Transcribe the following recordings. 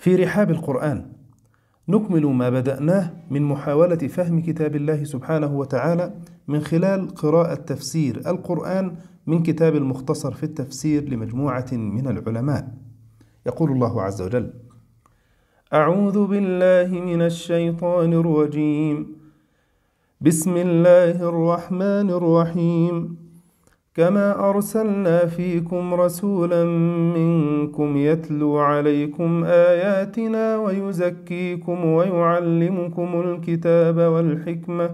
في رحاب القرآن نكمل ما بدأناه من محاولة فهم كتاب الله سبحانه وتعالى من خلال قراءة تفسير القرآن من كتاب المختصر في التفسير لمجموعة من العلماء. يقول الله عز وجل: أعوذ بالله من الشيطان الرجيم. بسم الله الرحمن الرحيم. كما أرسلنا فيكم رسولا منكم يتلو عليكم آياتنا ويزكيكم ويعلمكم الكتاب والحكمة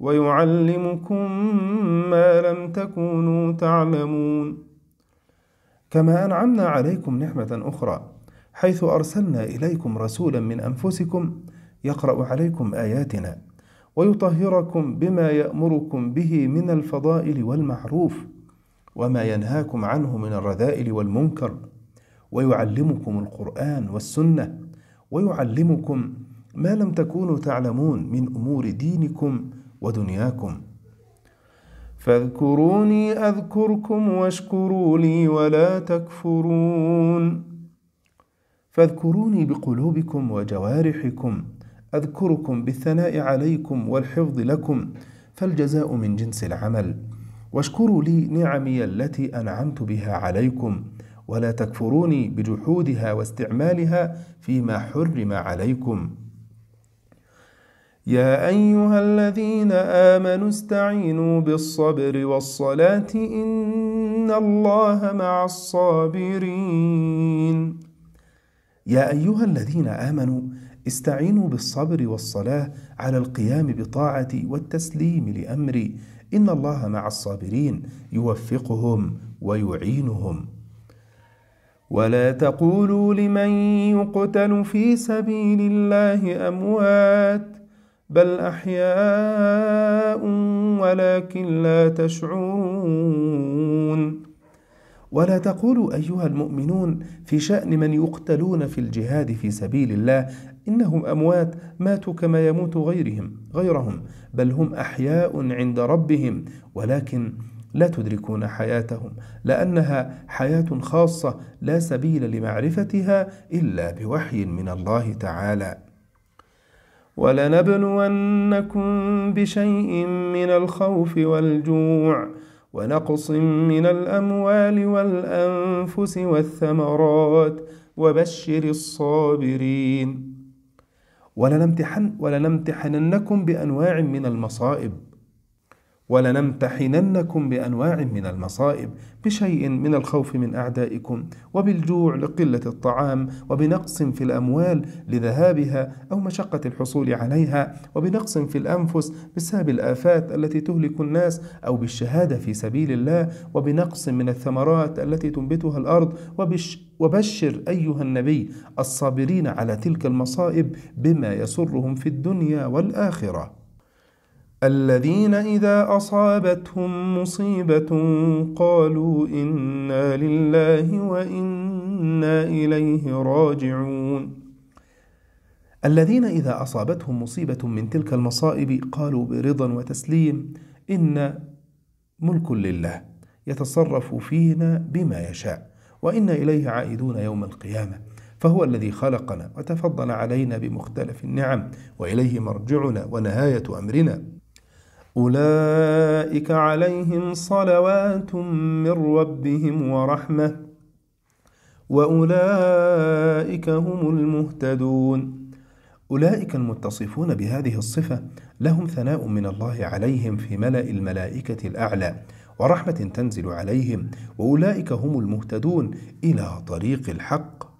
ويعلمكم ما لم تكونوا تعلمون كما أنعمنا عليكم نعمة أخرى حيث أرسلنا إليكم رسولا من أنفسكم يقرأ عليكم آياتنا ويطهركم بما يأمركم به من الفضائل والمعروف وما ينهاكم عنه من الرذائل والمنكر ويعلمكم القرآن والسنة ويعلمكم ما لم تكونوا تعلمون من أمور دينكم ودنياكم فاذكروني أذكركم واشكروا لي ولا تكفرون فاذكروني بقلوبكم وجوارحكم أذكركم بالثناء عليكم والحفظ لكم فالجزاء من جنس العمل واشكروا لي نعمي التي أنعمت بها عليكم ولا تكفروني بجحودها واستعمالها فيما حرم عليكم يا أيها الذين آمنوا استعينوا بالصبر والصلاة إن الله مع الصابرين يا أيها الذين آمنوا استعينوا بالصبر والصلاة على القيام بطاعة والتسليم لأمري إن الله مع الصابرين يوفقهم ويعينهم ولا تقولوا لمن يقتل في سبيل الله أموات بل أحياء ولكن لا تشعرون ولا تقولوا أيها المؤمنون في شأن من يقتلون في الجهاد في سبيل الله إنهم أموات ماتوا كما يموت غيرهم غيرهم بل هم أحياء عند ربهم ولكن لا تدركون حياتهم لأنها حياة خاصة لا سبيل لمعرفتها إلا بوحي من الله تعالى ولنبلونكم بشيء من الخوف والجوع ونقص من الأموال والأنفس والثمرات وبشر الصابرين ولنمتحن ولنمتحننكم بأنواع من المصائب ولنمتحننكم بانواع من المصائب بشيء من الخوف من اعدائكم وبالجوع لقله الطعام وبنقص في الاموال لذهابها او مشقه الحصول عليها وبنقص في الانفس بسبب الافات التي تهلك الناس او بالشهاده في سبيل الله وبنقص من الثمرات التي تنبتها الارض وبش وبشر ايها النبي الصابرين على تلك المصائب بما يسرهم في الدنيا والاخره الذين إذا أصابتهم مصيبة قالوا إنا لله وإنا إليه راجعون الذين إذا أصابتهم مصيبة من تلك المصائب قالوا برضا وتسليم إن ملك لله يتصرف فينا بما يشاء وإنا إليه عائدون يوم القيامة فهو الذي خلقنا وتفضل علينا بمختلف النعم وإليه مرجعنا ونهاية أمرنا أولئك عليهم صلوات من ربهم ورحمة وأولئك هم المهتدون أولئك المتصفون بهذه الصفة لهم ثناء من الله عليهم في ملأ الملائكة الأعلى ورحمة تنزل عليهم وأولئك هم المهتدون إلى طريق الحق